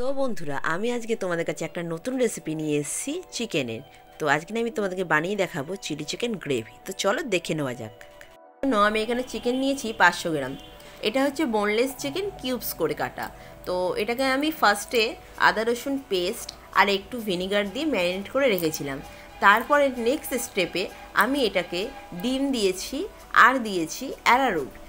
তো বন্ধুরা আমি আজকে তোমাদের কাছে একটা নতুন রেসিপি নিয়ে এসেছি চিকেনের তো আজকে আমি তোমাদেরকে বানিয়ে দেখাবো চিলি চিকেন গ্রেভি তো চলো দেখে নেওয়া যাক আমি এখানে চিকেন নিয়েছি পাঁচশো গ্রাম এটা হচ্ছে বোনলেস চিকেন কিউবস করে কাটা তো এটাকে আমি ফার্স্টে আদা রসুন পেস্ট আর একটু ভিনিগার দিয়ে ম্যারিনেট করে রেখেছিলাম তারপরে নেক্সট স্টেপে আমি এটাকে ডিম দিয়েছি আর দিয়েছি অ্যারারুট